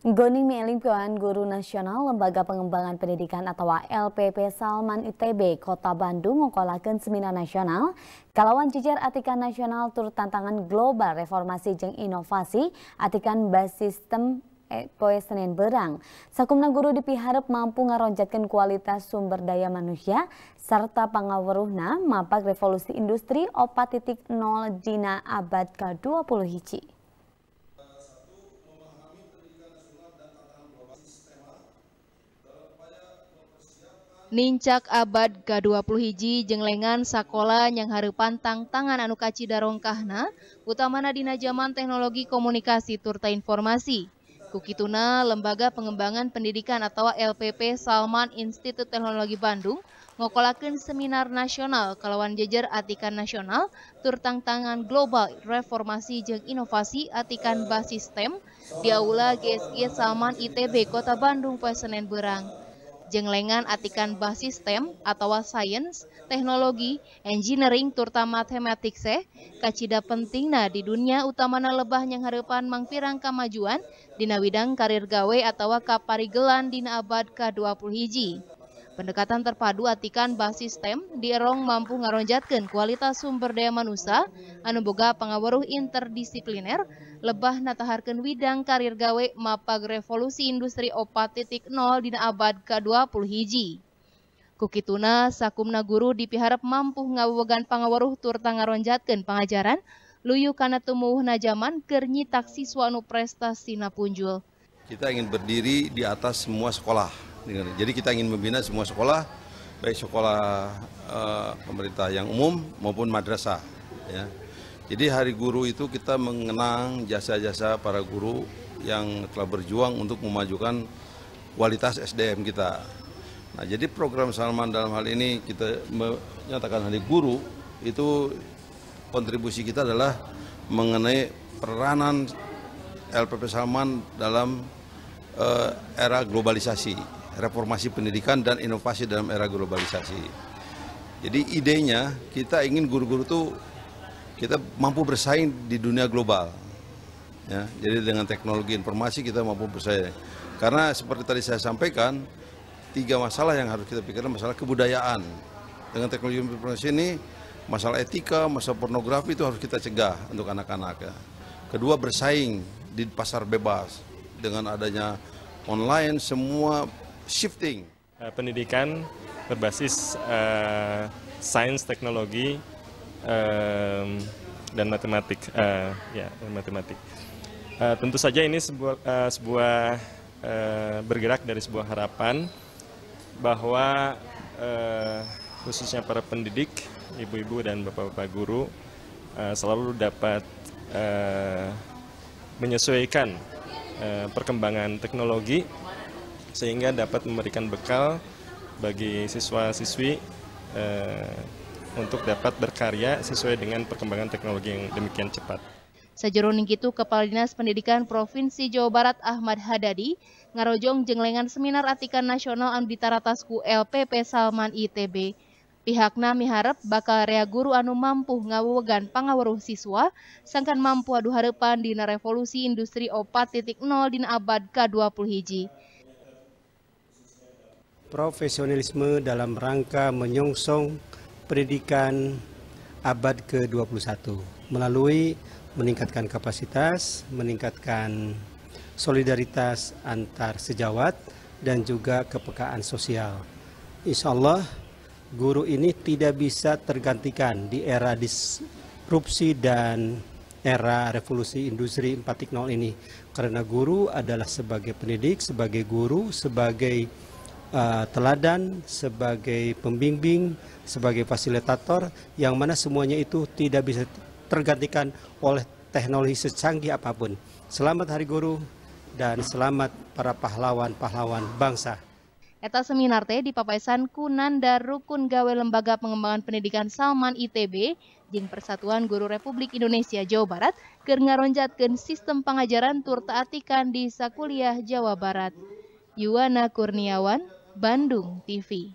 Goni Pioan Guru Nasional Lembaga Pengembangan Pendidikan atau LPP Salman ITB Kota Bandung mengkolakan seminar nasional kalawan jejer atikan nasional tur tantangan global reformasi jeng inovasi atikan basis sistem eh, poe Senin Berang. Sakumna guru dipiharap mampu ngaronjatkan kualitas sumber daya manusia serta pengawaruhna mapak revolusi industri 4.0 jina abad ke-20 hiji. Nincak abad ke-20 hiji jeng lengan sakola yang harus pantang tangan anu kaci darongkahna, utamana dina jaman teknologi komunikasi turta informasi. Kukituna Lembaga Pengembangan Pendidikan atau LPP Salman Institut Teknologi Bandung ngokolakin seminar nasional kelawan jejer atikan nasional turtang tangan global reformasi jeng inovasi atikan basis STEM di aula GSG Salman ITB Kota Bandung Poe Senin Berang jenglengan atikan bah sistem atau sains, teknologi, engineering terutama matematik se, eh, kacida pentingna di dunia utamana lebah yang harapan mangpirang kemajuan dina widang karir gawe atau kaparigelan dina abad ke-20 hiji. Pendekatan terpadu atikan bah di erong mampu ngaronjatkan kualitas sumber daya manusia anu boga pengawaruh interdisipliner lebah nataharkan widang karir gawe mapag revolusi industri 4.0 dina abad ke-20 hiji. Kukituna sakumna guru dipiharap mampu ngawagan pangawaruh tur tangaronjatkeun pengajaran luyu kana tumuwuhna jaman kernyi taksi siswa nu prestasina punjul. Kita ingin berdiri di atas semua sekolah. Jadi kita ingin membina semua sekolah baik sekolah uh, pemerintah yang umum maupun madrasah ya jadi Hari Guru itu kita mengenang jasa-jasa para guru yang telah berjuang untuk memajukan kualitas SDM kita. Nah, jadi program Salman dalam hal ini kita menyatakan Hari Guru itu kontribusi kita adalah mengenai peranan LPP Salman dalam uh, era globalisasi, reformasi pendidikan dan inovasi dalam era globalisasi. Jadi idenya kita ingin guru-guru itu kita mampu bersaing di dunia global. Ya, jadi dengan teknologi informasi kita mampu bersaing. Karena seperti tadi saya sampaikan, tiga masalah yang harus kita pikirkan masalah kebudayaan. Dengan teknologi informasi ini masalah etika, masalah pornografi itu harus kita cegah untuk anak-anak ya. Kedua bersaing di pasar bebas dengan adanya online semua shifting. Eh, pendidikan berbasis uh, sains teknologi um, dan matematik. Uh, ya, dan matematik. Uh, tentu saja ini sebuah, uh, sebuah uh, bergerak dari sebuah harapan bahwa uh, khususnya para pendidik, ibu-ibu dan bapak-bapak guru uh, selalu dapat uh, menyesuaikan uh, perkembangan teknologi sehingga dapat memberikan bekal bagi siswa-siswi uh, untuk dapat berkarya sesuai dengan perkembangan teknologi yang demikian cepat. Sajeroning itu Kepala Dinas Pendidikan Provinsi Jawa Barat Ahmad Hadadi ngarojong jenglengan seminar atikan nasional anu LPP Salman ITB. Pihakna miharep bakal rea guru anu mampu ngawegan pangawaruh siswa sangkan mampu adu harapan dina revolusi industri 4.0 dina abad ke hiji. Profesionalisme dalam rangka menyongsong pendidikan abad ke-21 melalui meningkatkan kapasitas, meningkatkan solidaritas antar sejawat, dan juga kepekaan sosial. Insya Allah, guru ini tidak bisa tergantikan di era disrupsi dan era revolusi industri 4.0 ini. Karena guru adalah sebagai pendidik, sebagai guru, sebagai uh, teladan, sebagai pembimbing, sebagai fasilitator yang mana semuanya itu tidak bisa tergantikan oleh teknologi secanggih apapun. Selamat Hari Guru dan selamat para pahlawan-pahlawan bangsa. Eta seminar teh di Papaisan Kunanda Rukun Gawe Lembaga Pengembangan Pendidikan Salman ITB jeung Persatuan Guru Republik Indonesia Jawa Barat keur ngaronjatkeun sistem pengajaran turta atikan di Sakuliah Jawa Barat. Yuwana Kurniawan Bandung TV.